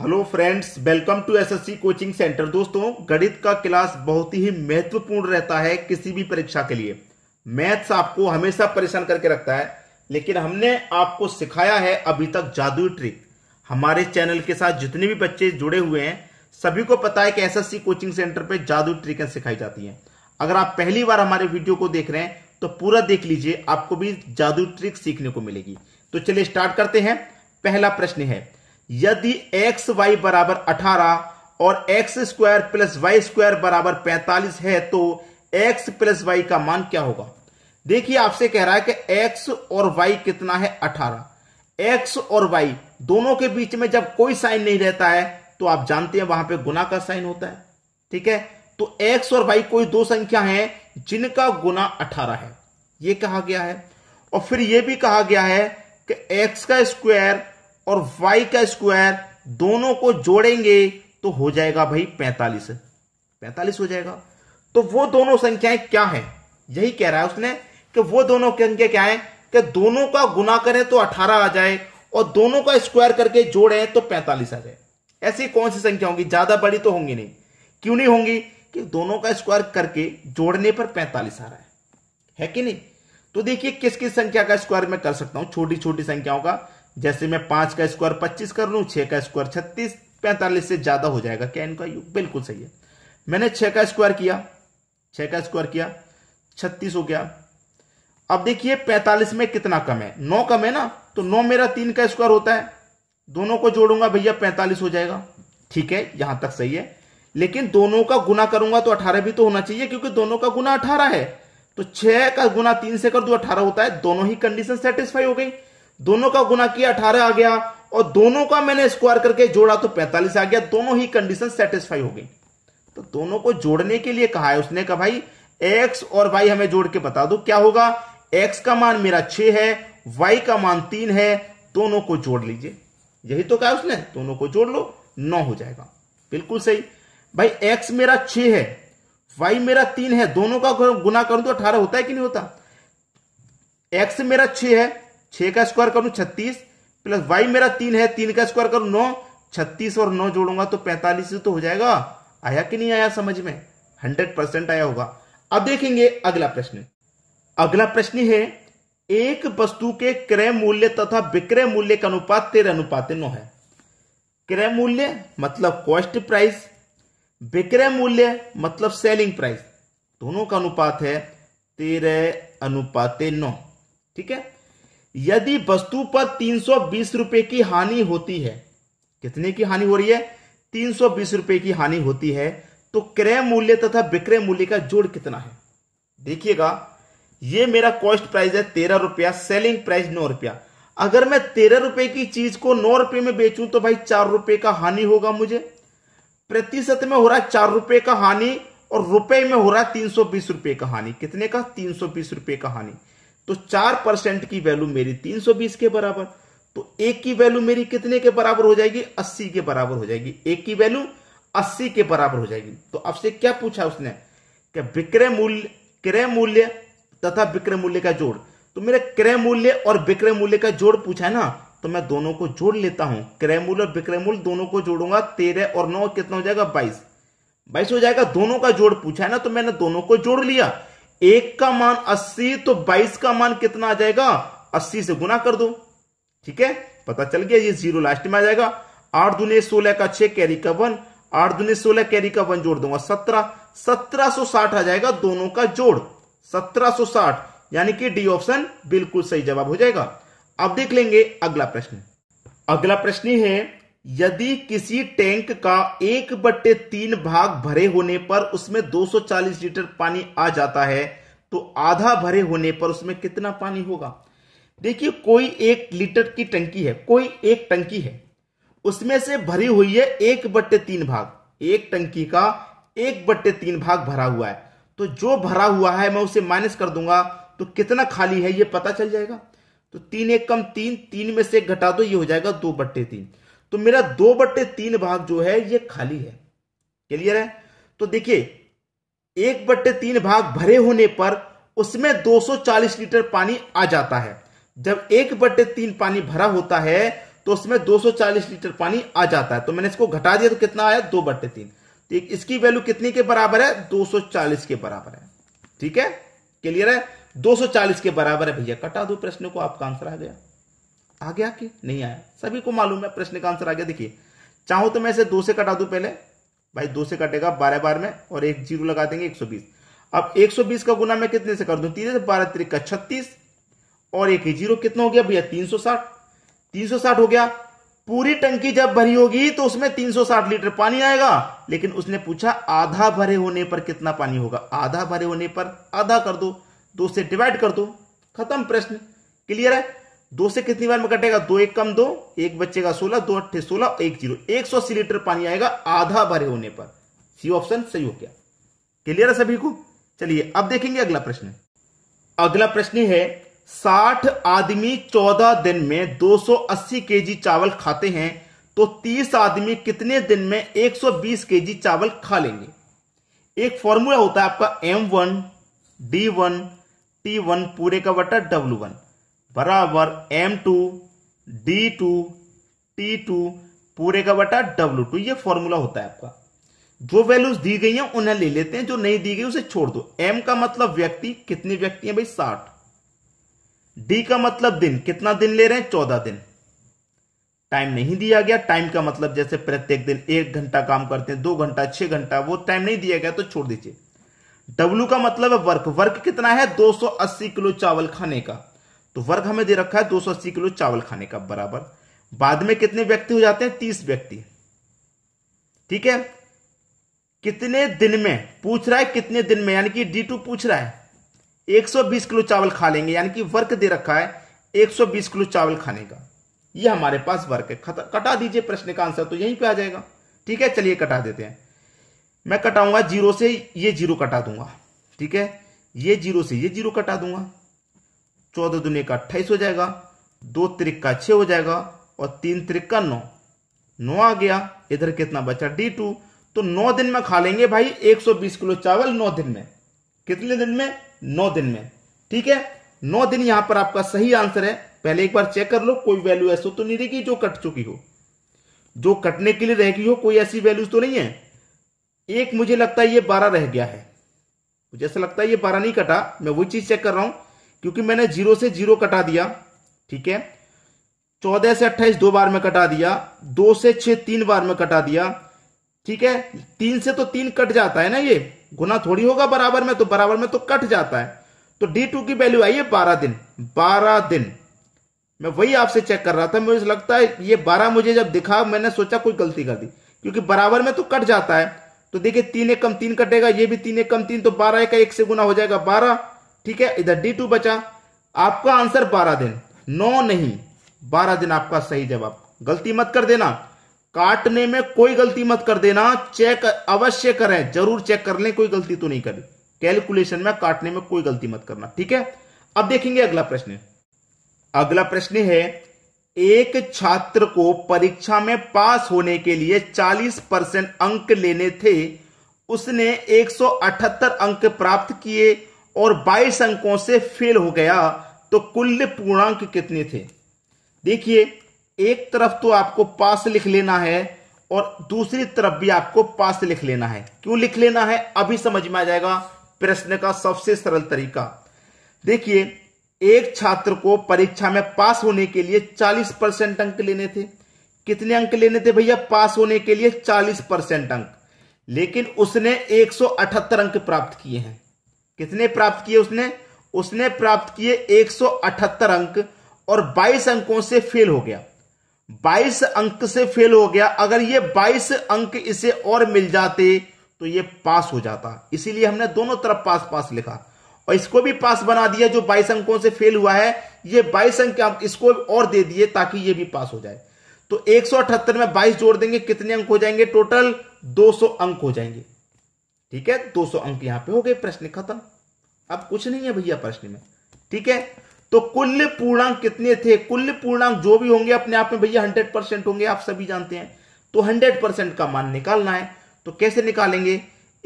hello friends welcome to SSC coaching centre दोस्तों गणित का क्लास बहुत ही महत्वपूर्ण रहता है किसी भी परीक्षा के लिए मैथ्स आपको हमेशा परेशान करके रखता है लेकिन हमने आपको सिखाया है अभी तक जादुई ट्रिक हमारे चैनल के साथ जितने भी बच्चे जुड़े हुए हैं सभी को पता है कि एस कोचिंग सेंटर पर जादू ट्रिकें सिखाई जाती हैं अगर आप पहली बार हमारे वीडियो को देख रहे हैं तो पूरा देख लीजिए आपको भी जादू ट्रिक सीखने को मिलेगी तो चलिए स्टार्ट करते हैं पहला प्रश्न है यदि एक्स वाई बराबर अठारह और X square plus Y square बराबर पैंतालीस है तो एक्स प्लस वाई का मान क्या होगा देखिए आपसे कह रहा है कि एक्स और वाई कितना है अठारह एक्स और वाई दोनों के बीच में जब कोई साइन नहीं रहता है तो आप जानते हैं वहां पे गुना का साइन होता है ठीक है तो एक्स और वाई कोई दो संख्या है जिनका गुना अठारह है यह कहा गया है और फिर यह भी कहा गया है कि एक्स का स्क्वायर और y का स्क्वायर दोनों को जोड़ेंगे तो हो जाएगा भाई पैंतालीस पैंतालीस हो जाएगा तो वो दोनों संख्याएं क्या है यही कह रहा है उसने कि वो दोनों संख्या क्या है कि दोनों का गुना करें तो अठारह आ जाए और दोनों का स्क्वायर करके जोड़े तो पैंतालीस आ जाए ऐसी कौन सी संख्या होंगी ज्यादा बड़ी तो होंगी नहीं क्यों नहीं होंगी कि दोनों का स्क्वायर करके जोड़ने पर पैंतालीस आ रहा है है कि नहीं तो देखिए किस किस संख्या का स्क्वायर मैं कर सकता हूं छोटी छोटी संख्याओं का जैसे मैं पांच का स्क्वायर पच्चीस कर लू छह का स्क्वायर छत्तीस पैंतालीस से ज्यादा हो जाएगा क्या इनका यू बिल्कुल सही है मैंने छह का स्क्वायर किया छह का स्क्वायर किया छत्तीस हो गया अब देखिए पैंतालीस में कितना कम है नौ कम है ना तो नौ मेरा तीन का स्क्वायर होता है दोनों को जोड़ूंगा भैया पैंतालीस हो जाएगा ठीक है यहां तक सही है लेकिन दोनों का गुना करूंगा तो अठारह भी तो होना चाहिए क्योंकि दोनों का गुना अठारह है तो छह का गुना तीन से कर दो अठारह होता है दोनों ही कंडीशन सेटिस्फाई हो गई दोनों का गुना किया अठारह आ गया और दोनों का मैंने स्क्वायर करके जोड़ा तो पैंतालीस आ गया दोनों ही कंडीशन सेटिस्फाई हो गई तो दोनों को जोड़ने के लिए कहा है उसने कहा भाई एक्स और वाई हमें जोड़ के बता दो क्या होगा एक्स का मान मेरा छ है वाई का मान तीन है दोनों को जोड़ लीजिए यही तो कहा उसने दोनों को जोड़ लो नौ हो जाएगा बिल्कुल सही भाई एक्स मेरा छ है वाई मेरा तीन है दोनों का गुना करूं तो अठारह होता है कि नहीं होता एक्स मेरा छ है छः का स्क्वायर करूं छत्तीस प्लस वाई मेरा तीन है तीन का स्क्वायर करूं नौ छत्तीस और नौ जोड़ूंगा तो पैंतालीस तो हो जाएगा आया कि नहीं आया समझ में हंड्रेड परसेंट आया होगा अब देखेंगे अगला प्रश्न अगला प्रश्न है एक वस्तु के क्रय मूल्य तथा विक्रय मूल्य का अनुपात तेरह अनुपात नौ है क्रय मूल्य मतलब कॉस्ट प्राइस विक्रय मूल्य मतलब सेलिंग प्राइस दोनों का अनुपात है तेरह अनुपात नौ ठीक है यदि वस्तु पर तीन सौ बीस रुपए की हानि होती है कितने की हानि हो रही है तीन सौ बीस रुपए की हानि होती है तो क्रय मूल्य तथा विक्रय मूल्य का जोड़ कितना है देखिएगा ये मेरा कॉस्ट प्राइस है तेरह रुपया सेलिंग प्राइस नौ रुपया अगर मैं तेरह रुपए की चीज को नौ रुपए में बेचूं तो भाई चार रुपए का हानि होगा मुझे प्रतिशत में हो रहा है चार रुपए का हानि और रुपए में हो रहा है तीन सौ बीस रुपए का हानि कितने का तीन सौ बीस रुपए का हानि तो चार परसेंट की वैल्यू मेरी तीन सौ बीस के बराबर तो एक की वैल्यू मेरी कितने के बराबर हो जाएगी अस्सी के बराबर हो जाएगी एक की वैल्यू अस्सी के बराबर हो जाएगी तो आपसे क्या पूछा उसने क्या विक्रय मूल्य क्रय मूल्य तथा विक्रय मूल्य का जोड़ तो मेरा क्रय मूल्य और विक्रय मूल्य का जोड़ पूछा है ना तो मैं दोनों को जोड़ लेता हूं क्रय मूल्य और विक्रय मूल्य दोनों को जोड़ूंगा तेरह और नौ कितना हो जाएगा बाईस बाईस हो जाएगा दोनों का जोड़ पूछा है ना तो मैंने दोनों को जोड़ लिया एक का मान अस्सी तो बाईस का मान कितना आ जाएगा अस्सी से गुना कर दो ठीक है पता चल गया ये जीरो लास्ट में आ जाएगा आठ दुनिया सोलह का छह कैरी का वन आठ दुने सोलह कैरी का वन जोड़ दूंगा सत्रह सत्रह सो साठ आ जाएगा दोनों का जोड़ सत्रह सो साठ यानी कि डी ऑप्शन बिल्कुल सही जवाब हो जाएगा अब देख लेंगे अगला प्रश्न अगला प्रश्न है यदि किसी टैंक का एक बट्टे तीन भाग भरे होने पर उसमें 240 लीटर पानी आ जाता है तो आधा भरे होने पर उसमें कितना पानी होगा देखिए कोई एक लीटर की टंकी है कोई एक टंकी है उसमें से भरी हुई है एक बट्टे तीन भाग एक टंकी का एक बट्टे तीन भाग भरा हुआ है तो जो भरा हुआ है मैं उसे माइनस कर दूंगा तो कितना खाली है यह पता चल जाएगा तो तीन एक कम तीन तीन में से घटा दो ये हो जाएगा दो बट्टे तीन तो मेरा दो बट्टे तीन भाग जो है ये खाली है क्लियर है तो देखिए एक बट्टे तीन भाग भरे होने पर उसमें 240 लीटर पानी आ जाता है जब एक बट्टे तीन पानी भरा होता है तो उसमें 240 लीटर पानी आ जाता है तो मैंने इसको घटा दिया तो कितना आया दो बट्टे तीन तो इसकी वैल्यू कितनी के बराबर है 240 के बराबर है ठीक है क्लियर है 240 के बराबर है भैया कटा दो प्रश्न को आपका आंसर आ गया आ गया कि नहीं आया सभी को मालूम है प्रश्न का आंसर आ गया देखिए चाहो तो मैं इसे दो से कटा दू पहले भाई दो से कटेगा बारह बार में और एक जीरो लगा देंगे एक सौ बीस अब एक सौ बीस का गुना मैं कितने से कर दू तीन से बारह तरीका छत्तीस और एक जीरो कितना हो गया भैया तीन सौ साठ तीन सौ साठ हो गया पूरी टंकी जब भरी होगी तो उसमें 360 लीटर पानी आएगा लेकिन उसने पूछा आधा भरे होने पर कितना पानी होगा आधा भरे होने पर आधा कर दो दो से डिवाइड कर दो खत्म प्रश्न क्लियर है दो से कितनी बार में कटेगा दो एक कम दो एक बचेगा सोलह दो अट्ठे सोलह एक जीरो एक सौ अस्सी लीटर पानी आएगा आधा भरे होने पर सी ऑप्शन सही हो गया क्लियर है सभी को चलिए अब देखेंगे अगला प्रश्न अगला प्रश्न है साठ आदमी चौदह दिन में दो सौ अस्सी के जी चावल खाते हैं तो तीस आदमी कितने दिन में एक सौ बीस के जी चावल खा लेंगे एक फॉर्मूला होता है आपका M one D one T one पूरे का बटा डब्ल्यू वन बराबर M two D two T two पूरे का बटा डब्लू टू ये फॉर्मूला होता है आपका जो वैल्यूज दी गई हैं उन्हें ले लेते हैं जो नहीं दी गई उसे छोड़ दो एम का मतलब व्यक्ति कितने व्यक्ति हैं भाई साठ डी का मतलब दिन कितना दिन ले रहे हैं चौदह दिन टाइम नहीं दिया गया टाइम का मतलब जैसे प्रत्येक दिन एक घंटा काम करते हैं दो घंटा छह घंटा वो टाइम नहीं दिया गया तो छोड़ दीजिए डब्ल्यू का मतलब है वर्क वर्क कितना है 280 किलो चावल खाने का तो वर्ग हमें दे रखा है दो किलो चावल खाने का बराबर बाद में कितने व्यक्ति हो जाते हैं तीस व्यक्ति ठीक है कितने दिन में पूछ रहा है कितने दिन में यानी कि डी टू पूछ रहा है 120 किलो चावल खा लेंगे यानी कि वर्क दे रखा है 120 किलो चावल खाने का ये हमारे पास वर्क है कटा दीजिए प्रश्न का आंसर तो यहीं पे आ जाएगा ठीक है चलिए कटा देते हैं मैं कटाऊंगा जीरो से ये जीरो कटा दूंगा ठीक है ये जीरो से ये जीरो कटा दूंगा चौदह दुनिया का अट्ठाईस हो जाएगा दो त्रिक का छः हो जाएगा और तीन त्रिक का नौ नौ आ गया इधर कितना बचा डी टू तो नौ दिन में खा लेंगे भाई 120 किलो चावल नौ दिन में कितने दिन में नौ दिन में ठीक है नौ दिन यहां पर आपका सही आंसर है पहले एक बार चेक कर लो कोई वैल्यू ऐसा तो नहीं रहेगी जो कट चुकी हो जो कटने के लिए रहेगी हो कोई ऐसी वैल्यूज तो नहीं है एक मुझे लगता है ये बारह रह गया है मुझे ऐसा लगता है ये बारह नहीं कटा मैं वही चीज चेक कर रहा हूं क्योंकि मैंने जीरो से जीरो कटा दिया ठीक है चौदह से अट्ठाईस दो बार में कटा दिया दो से छह तीन बार में कटा दिया ठीक है तीन से तो तीन कट जाता है ना ये गुना थोड़ी होगा बराबर में तो बराबर में तो कट जाता है तो डी टू की वैल्यू आई है बारह दिन बारह दिन मैं वही आपसे चेक कर रहा था मुझे लगता है ये बारह मुझे जब दिखा मैंने सोचा कोई गलती कर दी क्योंकि बराबर में तो कट जाता है तो देखिए तीन एक कम तीन कटेगा ये भी तीन एक कम तीन तो बारह एक से गुना हो जाएगा बारह ठीक है इधर डी टू बचा आपका आंसर बारह दिन नौ नहीं बारह दिन आपका सही जवाब गलती मत कर देना काटने में कोई गलती मत कर देना चेक अवश्य करें जरूर चेक कर लें कोई गलती तो नहीं करें कैलकुलेशन में काटने में कोई गलती मत करना ठीक है अब देखेंगे अगला प्रश्न अगला प्रश्न है एक छात्र को परीक्षा में पास होने के लिए 40 परसेंट अंक लेने थे उसने 178 अंक प्राप्त किए और बाईस अंकों से फेल हो गया तो कुल पूर्णांक कितने थे देखिए एक तरफ तो आपको पास लिख लेना है और दूसरी तरफ भी आपको पास लिख लेना है क्यों लिख लेना है अभी समझ में आ जाएगा प्रश्न का सबसे सरल तरीका देखिए एक छात्र को परीक्षा में पास होने के लिए 40 परसेंट अंक लेने थे कितने अंक लेने थे भैया पास होने के लिए 40 परसेंट अंक लेकिन उसने 178 अंक प्राप्त किए हैं कितने प्राप्त किए उसने उसने प्राप्त किए 178 अंक और 22 अंकों से फेल हो गया 22 अंक से फेल हो गया अगर ये 22 अंक इसे और मिल जाते तो ये पास हो जाता इसीलिए हमने दोनों तरफ पास पास लिखा और इसको भी पास बना दिया जो 22 अंकों से फेल हुआ है ये 22 अंक इसको और दे दिए ताकि ये भी पास हो जाए तो 178 में 22 जोड़ देंगे कितने अंक हो जाएंगे टोटल 200 अंक हो जाएंगे ठीक है 200 अंक यहां पे हो गए प्रश्न खत्म अब कुछ नहीं है भैया प्रश्न में ठीक है तो कुल पूर्णांक कितने थे कुल पूर्णांक जो भी होंगे अपने आप में भैया हंड्रेड परसेंट होंगे आप सभी जानते हैं तो हंड्रेड परसेंट का मान निकालना है तो कैसे निकालेंगे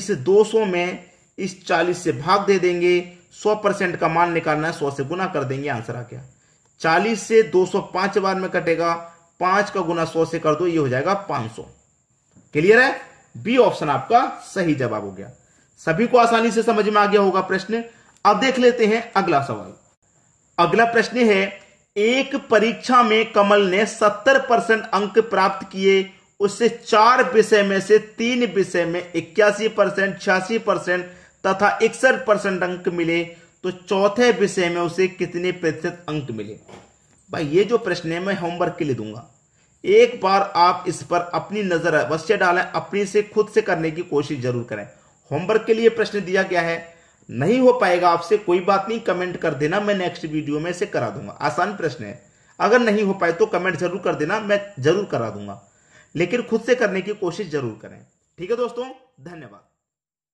इस 200 में इस 40 से भाग दे देंगे 100 परसेंट का मान निकालना है 100 से गुना कर देंगे आंसर आ गया 40 से 205 बार में कटेगा 5 का गुना 100 से कर दो ये हो जाएगा 500 क्लियर है बी ऑप्शन आपका सही जवाब हो गया सभी को आसानी से समझ में आ गया होगा प्रश्न अब देख लेते हैं अगला सवाल अगला प्रश्न है एक परीक्षा में कमल ने 70 परसेंट अंक प्राप्त किए उससे चार विषय में से तीन विषय में इक्यासी परसेंट छियासी परसेंट तथा इकसठ परसेंट अंक मिले तो चौथे विषय में उसे कितने प्रतिशत अंक मिले भाई ये जो प्रश्न है मैं होमवर्क के लिए दूंगा एक बार आप इस पर अपनी नजर अवश्य डालें अपनी से खुद से करने की कोशिश जरूर करें होमवर्क के लिए प्रश्न दिया गया है नहीं हो पाएगा आपसे कोई बात नहीं कमेंट कर देना मैं नेक्स्ट वीडियो में इसे करा दूंगा आसान प्रश्न है अगर नहीं हो पाए तो कमेंट जरूर कर देना मैं जरूर करा दूंगा लेकिन खुद से करने की कोशिश जरूर करें ठीक है दोस्तों धन्यवाद